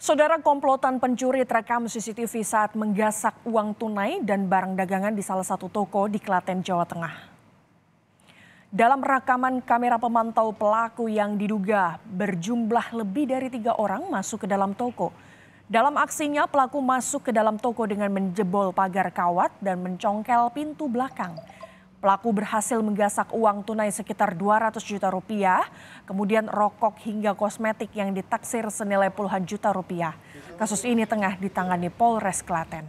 Saudara komplotan pencuri terekam CCTV saat menggasak uang tunai dan barang dagangan di salah satu toko di Klaten, Jawa Tengah. Dalam rekaman kamera pemantau pelaku yang diduga berjumlah lebih dari tiga orang masuk ke dalam toko. Dalam aksinya pelaku masuk ke dalam toko dengan menjebol pagar kawat dan mencongkel pintu belakang. Pelaku berhasil menggasak uang tunai sekitar 200 juta rupiah, kemudian rokok hingga kosmetik yang ditaksir senilai puluhan juta rupiah. Kasus ini tengah ditangani Polres Klaten.